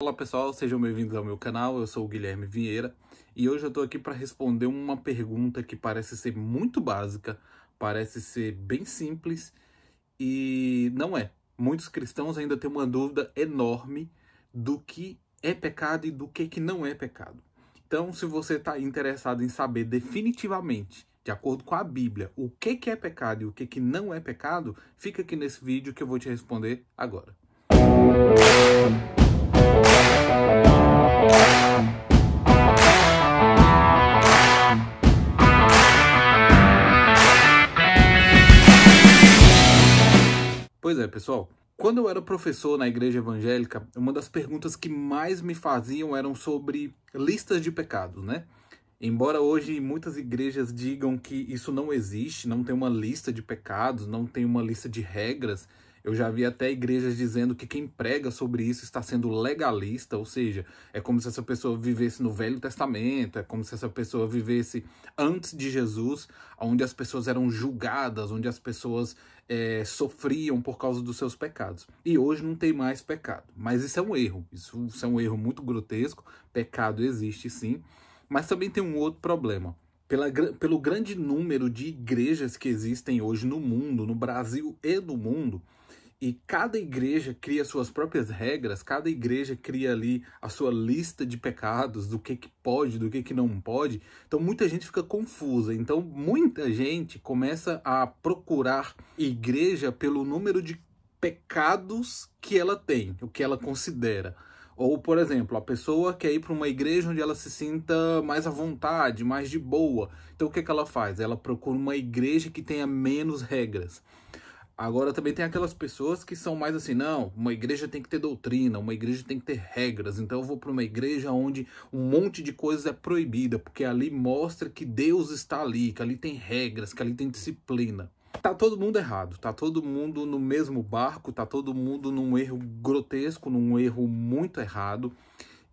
Olá pessoal, sejam bem-vindos ao meu canal, eu sou o Guilherme Vieira e hoje eu tô aqui para responder uma pergunta que parece ser muito básica, parece ser bem simples e não é. Muitos cristãos ainda têm uma dúvida enorme do que é pecado e do que, que não é pecado. Então, se você está interessado em saber definitivamente, de acordo com a Bíblia, o que, que é pecado e o que, que não é pecado, fica aqui nesse vídeo que eu vou te responder agora. Música pessoal? Quando eu era professor na igreja evangélica, uma das perguntas que mais me faziam eram sobre listas de pecados, né? Embora hoje muitas igrejas digam que isso não existe, não tem uma lista de pecados, não tem uma lista de regras, eu já vi até igrejas dizendo que quem prega sobre isso está sendo legalista, ou seja, é como se essa pessoa vivesse no Velho Testamento, é como se essa pessoa vivesse antes de Jesus, onde as pessoas eram julgadas, onde as pessoas é, sofriam por causa dos seus pecados. E hoje não tem mais pecado. Mas isso é um erro, isso, isso é um erro muito grotesco. Pecado existe sim, mas também tem um outro problema. Pela, pelo grande número de igrejas que existem hoje no mundo, no Brasil e no mundo, e cada igreja cria suas próprias regras, cada igreja cria ali a sua lista de pecados, do que, que pode, do que, que não pode. Então muita gente fica confusa. Então muita gente começa a procurar igreja pelo número de pecados que ela tem, o que ela considera. Ou, por exemplo, a pessoa quer ir para uma igreja onde ela se sinta mais à vontade, mais de boa. Então, o que, é que ela faz? Ela procura uma igreja que tenha menos regras. Agora também tem aquelas pessoas que são mais assim, não, uma igreja tem que ter doutrina, uma igreja tem que ter regras. Então eu vou para uma igreja onde um monte de coisas é proibida, porque ali mostra que Deus está ali, que ali tem regras, que ali tem disciplina. Tá todo mundo errado, tá todo mundo no mesmo barco, tá todo mundo num erro grotesco, num erro muito errado.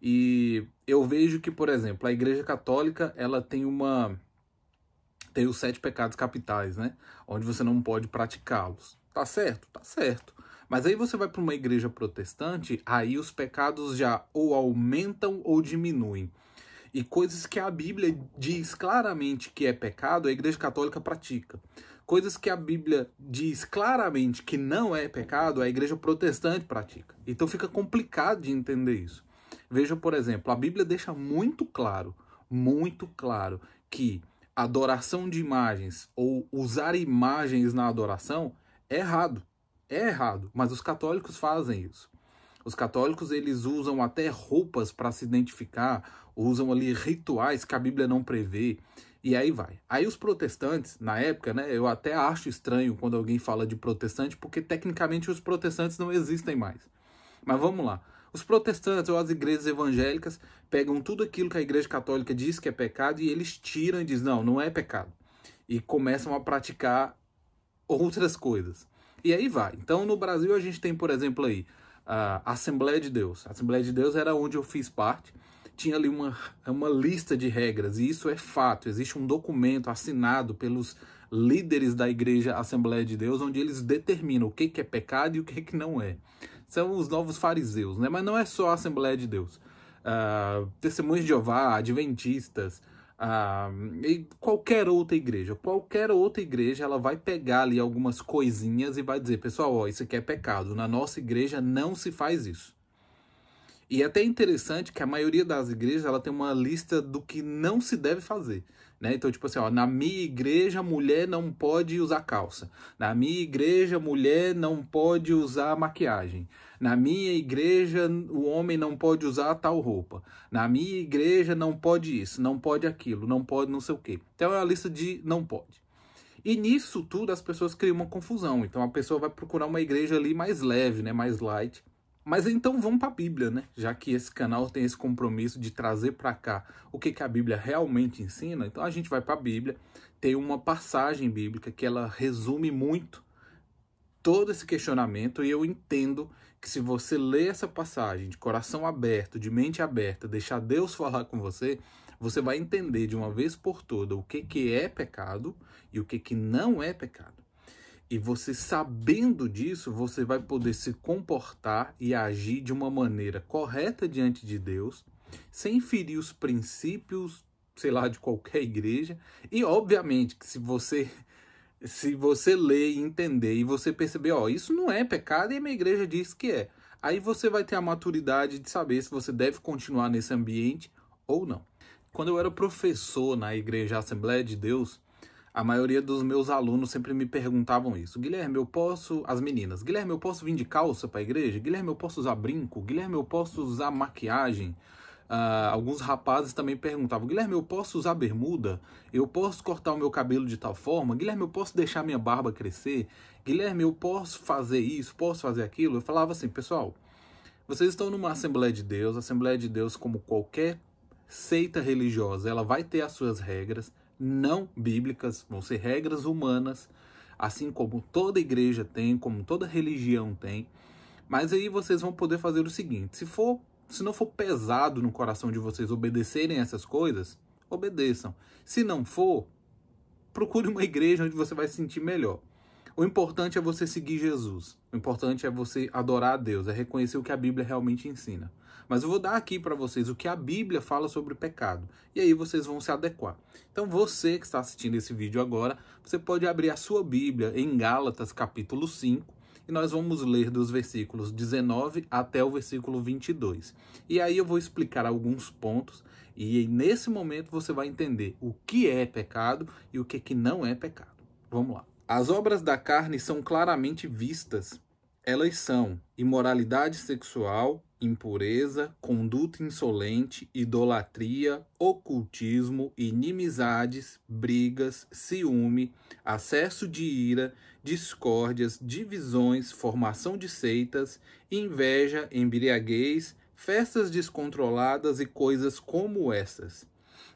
E eu vejo que, por exemplo, a Igreja Católica, ela tem uma tem os sete pecados capitais, né? Onde você não pode praticá-los. Tá certo? Tá certo. Mas aí você vai para uma igreja protestante, aí os pecados já ou aumentam ou diminuem. E coisas que a Bíblia diz claramente que é pecado, a igreja católica pratica. Coisas que a Bíblia diz claramente que não é pecado, a igreja protestante pratica. Então fica complicado de entender isso. Veja, por exemplo, a Bíblia deixa muito claro, muito claro, que adoração de imagens ou usar imagens na adoração é errado. É errado, mas os católicos fazem isso. Os católicos eles usam até roupas para se identificar, usam ali rituais que a Bíblia não prevê, e aí vai. Aí os protestantes, na época, né, eu até acho estranho quando alguém fala de protestante, porque tecnicamente os protestantes não existem mais. Mas vamos lá. Os protestantes ou as igrejas evangélicas, pegam tudo aquilo que a Igreja Católica diz que é pecado e eles tiram e dizem, não, não é pecado. E começam a praticar outras coisas. E aí vai. Então, no Brasil, a gente tem, por exemplo, aí, a Assembleia de Deus. A Assembleia de Deus era onde eu fiz parte. Tinha ali uma, uma lista de regras, e isso é fato. Existe um documento assinado pelos líderes da Igreja Assembleia de Deus, onde eles determinam o que, que é pecado e o que, que não é. São os novos fariseus, né? Mas não é só a Assembleia de Deus uh, de Jeová, adventistas, uh, e qualquer outra igreja. Qualquer outra igreja, ela vai pegar ali algumas coisinhas e vai dizer, pessoal, ó, isso aqui é pecado. Na nossa igreja não se faz isso. E é até interessante que a maioria das igrejas ela tem uma lista do que não se deve fazer. Né? Então, tipo assim, ó, na minha igreja, mulher não pode usar calça. Na minha igreja, mulher não pode usar maquiagem. Na minha igreja, o homem não pode usar tal roupa. Na minha igreja, não pode isso, não pode aquilo, não pode não sei o quê. Então, é uma lista de não pode. E nisso tudo, as pessoas criam uma confusão. Então, a pessoa vai procurar uma igreja ali mais leve, né? mais light mas então vamos para a Bíblia, né? Já que esse canal tem esse compromisso de trazer para cá o que, que a Bíblia realmente ensina, então a gente vai para a Bíblia. Tem uma passagem bíblica que ela resume muito todo esse questionamento e eu entendo que se você ler essa passagem de coração aberto, de mente aberta, deixar Deus falar com você, você vai entender de uma vez por toda o que, que é pecado e o que, que não é pecado. E você sabendo disso, você vai poder se comportar e agir de uma maneira correta diante de Deus, sem ferir os princípios, sei lá, de qualquer igreja. E obviamente que se você se você ler e entender e você perceber, ó, isso não é pecado e a minha igreja diz que é. Aí você vai ter a maturidade de saber se você deve continuar nesse ambiente ou não. Quando eu era professor na igreja Assembleia de Deus, a maioria dos meus alunos sempre me perguntavam isso. Guilherme, eu posso. As meninas. Guilherme, eu posso vir de calça para a igreja? Guilherme, eu posso usar brinco? Guilherme, eu posso usar maquiagem? Uh, alguns rapazes também perguntavam: Guilherme, eu posso usar bermuda? Eu posso cortar o meu cabelo de tal forma? Guilherme, eu posso deixar minha barba crescer? Guilherme, eu posso fazer isso? Posso fazer aquilo? Eu falava assim, pessoal. Vocês estão numa Assembleia de Deus, Assembleia de Deus, como qualquer seita religiosa, ela vai ter as suas regras, não bíblicas, vão ser regras humanas, assim como toda igreja tem, como toda religião tem. Mas aí vocês vão poder fazer o seguinte: se for, se não for pesado no coração de vocês obedecerem essas coisas, obedeçam. Se não for, procure uma igreja onde você vai se sentir melhor. O importante é você seguir Jesus. O importante é você adorar a Deus, é reconhecer o que a Bíblia realmente ensina. Mas eu vou dar aqui para vocês o que a Bíblia fala sobre o pecado. E aí vocês vão se adequar. Então você que está assistindo esse vídeo agora, você pode abrir a sua Bíblia em Gálatas capítulo 5 e nós vamos ler dos versículos 19 até o versículo 22. E aí eu vou explicar alguns pontos e nesse momento você vai entender o que é pecado e o que, é que não é pecado. Vamos lá. As obras da carne são claramente vistas. Elas são imoralidade sexual, impureza, conduta insolente, idolatria, ocultismo, inimizades, brigas, ciúme, acesso de ira, discórdias, divisões, formação de seitas, inveja, embriaguez, festas descontroladas e coisas como essas.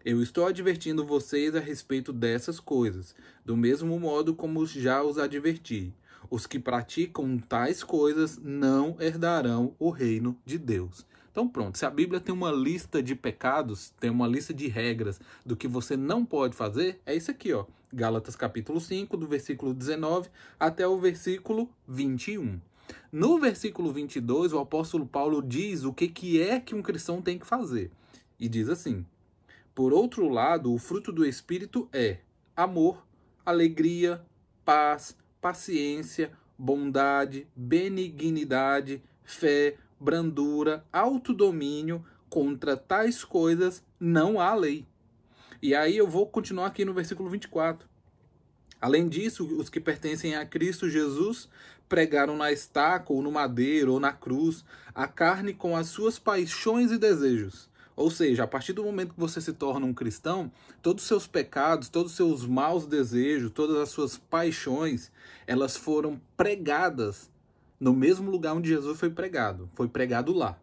Eu estou advertindo vocês a respeito dessas coisas, do mesmo modo como já os adverti. Os que praticam tais coisas não herdarão o reino de Deus. Então, pronto, se a Bíblia tem uma lista de pecados, tem uma lista de regras do que você não pode fazer, é isso aqui, ó. Gálatas capítulo 5, do versículo 19 até o versículo 21. No versículo 22, o apóstolo Paulo diz o que, que é que um cristão tem que fazer. E diz assim: Por outro lado, o fruto do Espírito é amor, alegria, paz, paciência, bondade, benignidade, fé, brandura, autodomínio, contra tais coisas não há lei. E aí eu vou continuar aqui no versículo 24. Além disso, os que pertencem a Cristo Jesus pregaram na estaca, ou no madeiro, ou na cruz, a carne com as suas paixões e desejos. Ou seja, a partir do momento que você se torna um cristão, todos os seus pecados, todos os seus maus desejos, todas as suas paixões, elas foram pregadas no mesmo lugar onde Jesus foi pregado. Foi pregado lá.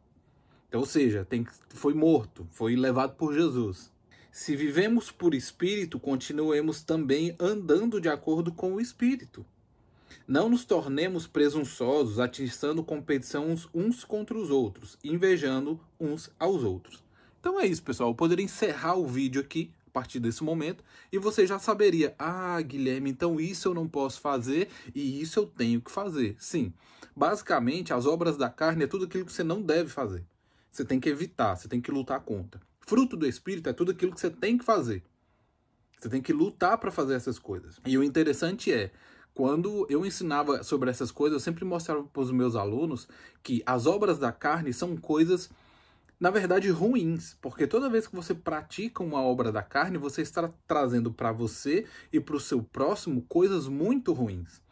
Então, ou seja, tem, foi morto, foi levado por Jesus. Se vivemos por espírito, continuemos também andando de acordo com o espírito. Não nos tornemos presunçosos, atiçando competição uns, uns contra os outros, invejando uns aos outros. Então é isso, pessoal. Eu poderia encerrar o vídeo aqui a partir desse momento e você já saberia: ah, Guilherme, então isso eu não posso fazer e isso eu tenho que fazer. Sim, basicamente as obras da carne é tudo aquilo que você não deve fazer. Você tem que evitar, você tem que lutar contra. Fruto do espírito é tudo aquilo que você tem que fazer. Você tem que lutar para fazer essas coisas. E o interessante é, quando eu ensinava sobre essas coisas, eu sempre mostrava para os meus alunos que as obras da carne são coisas na verdade, ruins, porque toda vez que você pratica uma obra da carne, você está trazendo para você e para o seu próximo coisas muito ruins.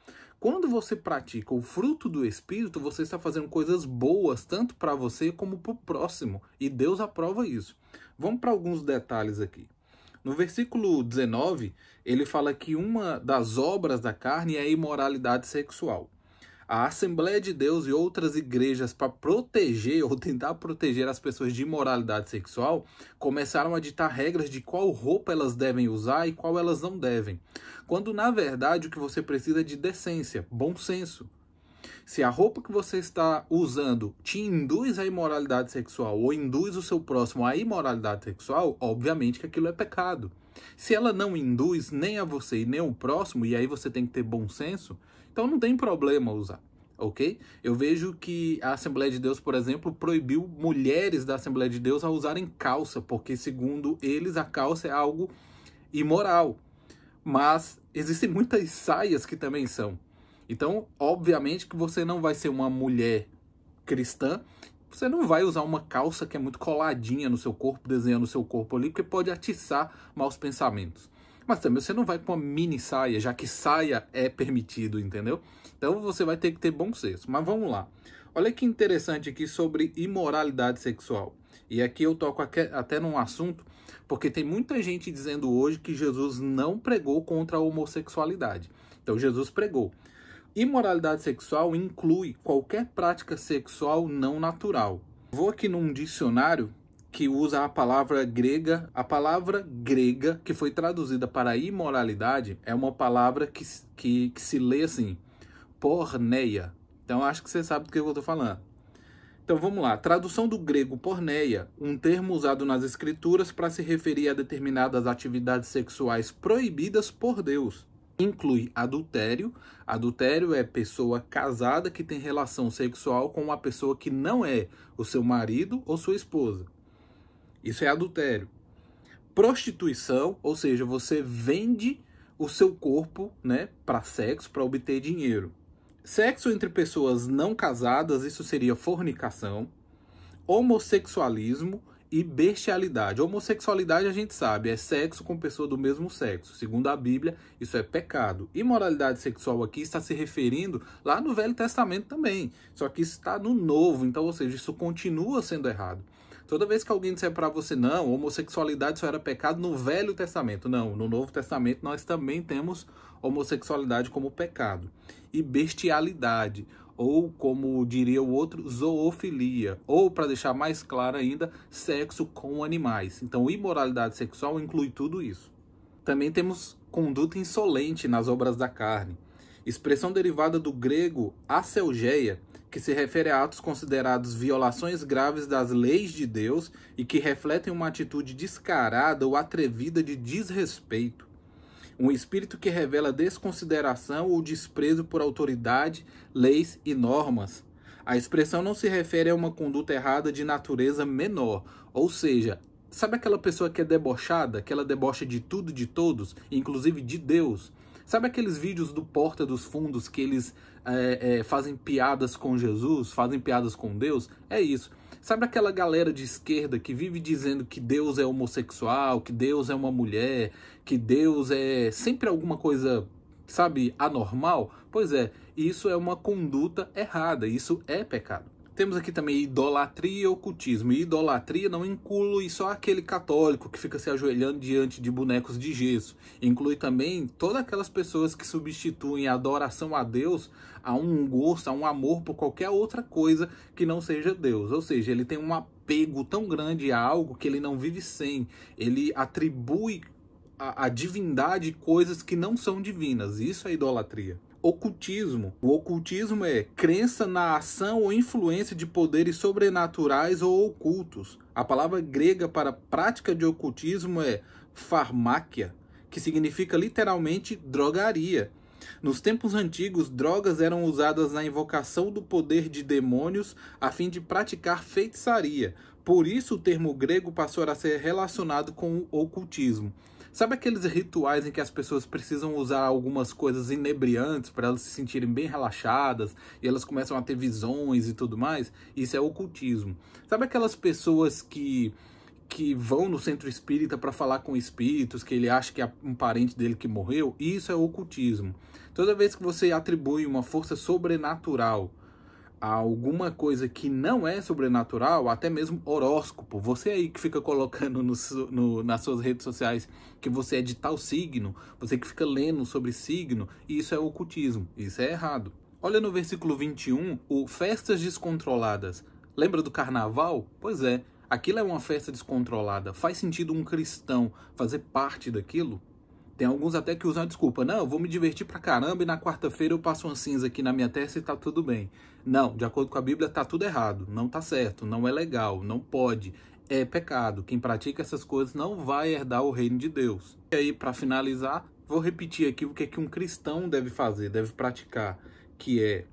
Quando você pratica o fruto do Espírito, você está fazendo coisas boas tanto para você como para o próximo, e Deus aprova isso. Vamos para alguns detalhes aqui. No versículo 19, ele fala que uma das obras da carne é a imoralidade sexual a Assembleia de Deus e outras igrejas para proteger ou tentar proteger as pessoas de imoralidade sexual começaram a ditar regras de qual roupa elas devem usar e qual elas não devem. Quando na verdade o que você precisa é de decência, bom senso. Se a roupa que você está usando te induz à imoralidade sexual ou induz o seu próximo à imoralidade sexual, obviamente que aquilo é pecado. Se ela não induz nem a você e nem o próximo, e aí você tem que ter bom senso, então não tem problema usar ok? Eu vejo que a Assembleia de Deus, por exemplo, proibiu mulheres da Assembleia de Deus a usarem calça, porque, segundo eles, a calça é algo imoral. Mas existem muitas saias que também são. Então, obviamente que você não vai ser uma mulher cristã, você não vai usar uma calça que é muito coladinha no seu corpo, desenhando o seu corpo ali, porque pode atiçar maus pensamentos mas também você não vai com uma mini saia, já que saia é permitido, entendeu? Então você vai ter que ter bom senso. Mas vamos lá. Olha que interessante aqui sobre imoralidade sexual. E aqui eu toco até num assunto, porque tem muita gente dizendo hoje que Jesus não pregou contra a homossexualidade. Então Jesus pregou. Imoralidade sexual inclui qualquer prática sexual não natural. Vou aqui num dicionário que usa a palavra grega. A palavra grega que foi traduzida para imoralidade é uma palavra que, que, que se lê assim, porneia. Então acho que você sabe do que eu estou falando. Então vamos lá. Tradução do grego porneia, um termo usado nas escrituras para se referir a determinadas atividades sexuais proibidas por Deus. Inclui adultério. Adultério é pessoa casada que tem relação sexual com uma pessoa que não é o seu marido ou sua esposa. Isso é adultério. Prostituição, ou seja, você vende o seu corpo, né, para sexo, para obter dinheiro. Sexo entre pessoas não casadas, isso seria fornicação. Homossexualismo e bestialidade. Homossexualidade a gente sabe, é sexo com pessoa do mesmo sexo. Segundo a Bíblia, isso é pecado. Imoralidade sexual aqui está se referindo lá no Velho Testamento também. Só que isso está no Novo, então, ou seja, isso continua sendo errado. Toda vez que alguém disser para você, não, homossexualidade só era pecado no Velho Testamento. Não, no Novo Testamento nós também temos homossexualidade como pecado. E bestialidade, ou como diria o outro, zoofilia, ou para deixar mais claro ainda, sexo com animais. Então, imoralidade sexual inclui tudo isso. Também temos conduta insolente nas obras da carne, expressão derivada do grego acelgeia, que se refere a atos considerados violações graves das leis de Deus e que refletem uma atitude descarada ou atrevida de desrespeito. Um espírito que revela desconsideração ou desprezo por autoridade, leis e normas. A expressão não se refere a uma conduta errada de natureza menor, ou seja, sabe aquela pessoa que é debochada, que ela debocha de tudo e de todos, inclusive de Deus? Sabe aqueles vídeos do Porta dos Fundos que eles é, é, fazem piadas com Jesus, fazem piadas com Deus? É isso. Sabe aquela galera de esquerda que vive dizendo que Deus é homossexual, que Deus é uma mulher, que Deus é sempre alguma coisa, sabe, anormal? Pois é, isso é uma conduta errada, isso é pecado. Temos aqui também idolatria e ocultismo. E idolatria não inclui só aquele católico que fica se ajoelhando diante de bonecos de gesso. Inclui também todas aquelas pessoas que substituem a adoração a Deus a um gosto, a um amor por qualquer outra coisa que não seja Deus. Ou seja, ele tem um apego tão grande a algo que ele não vive sem. Ele atribui à divindade coisas que não são divinas. Isso é idolatria ocultismo. O ocultismo é crença na ação ou influência de poderes sobrenaturais ou ocultos. A palavra grega para prática de ocultismo é farmáquia, que significa literalmente drogaria. Nos tempos antigos, drogas eram usadas na invocação do poder de demônios a fim de praticar feitiçaria. Por isso, o termo grego passou a ser relacionado com o ocultismo. Sabe aqueles rituais em que as pessoas precisam usar algumas coisas inebriantes para elas se sentirem bem relaxadas e elas começam a ter visões e tudo mais? Isso é ocultismo. Sabe aquelas pessoas que que vão no centro espírita para falar com espíritos, que ele acha que é um parente dele que morreu? Isso é ocultismo. Toda vez que você atribui uma força sobrenatural alguma coisa que não é sobrenatural, até mesmo horóscopo. Você aí que fica colocando no, no, nas suas redes sociais que você é de tal signo, você que fica lendo sobre signo, isso é ocultismo, isso é errado. Olha no versículo 21, o festas descontroladas. Lembra do carnaval? Pois é, aquilo é uma festa descontrolada. Faz sentido um cristão fazer parte daquilo? Tem alguns até que usam a desculpa, não, eu vou me divertir pra caramba e na quarta-feira eu passo uma cinza aqui na minha testa e tá tudo bem. Não, de acordo com a Bíblia tá tudo errado, não tá certo, não é legal, não pode, é pecado. Quem pratica essas coisas não vai herdar o reino de Deus. E aí, para finalizar, vou repetir aqui o que é que um cristão deve fazer, deve praticar, que é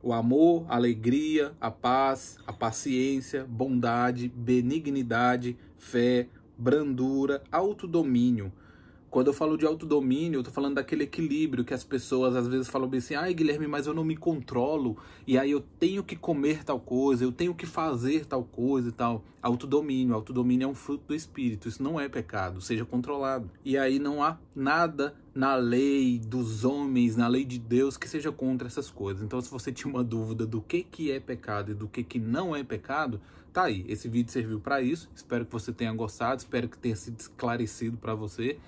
o amor, a alegria, a paz, a paciência, bondade, benignidade, fé, brandura, autodomínio. domínio quando eu falo de autodomínio, eu tô falando daquele equilíbrio que as pessoas às vezes falam bem assim: ai, Guilherme, mas eu não me controlo, e aí eu tenho que comer tal coisa, eu tenho que fazer tal coisa e tal. Autodomínio. Autodomínio é um fruto do espírito, isso não é pecado, seja controlado. E aí não há nada na lei dos homens, na lei de Deus que seja contra essas coisas. Então, se você tinha uma dúvida do que, que é pecado e do que, que não é pecado, tá aí. Esse vídeo serviu para isso. Espero que você tenha gostado, espero que tenha sido esclarecido para você.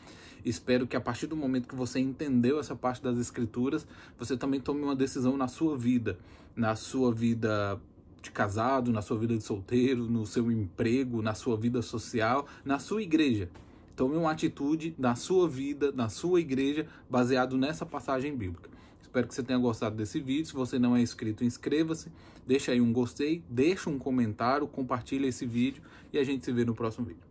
Espero que a partir do momento que você entendeu essa parte das escrituras, você também tome uma decisão na sua vida, na sua vida de casado, na sua vida de solteiro, no seu emprego, na sua vida social, na sua igreja. Tome uma atitude na sua vida, na sua igreja, baseado nessa passagem bíblica. Espero que você tenha gostado desse vídeo. Se você não é inscrito, inscreva-se, deixa aí um gostei, deixa um comentário, compartilha esse vídeo e a gente se vê no próximo vídeo.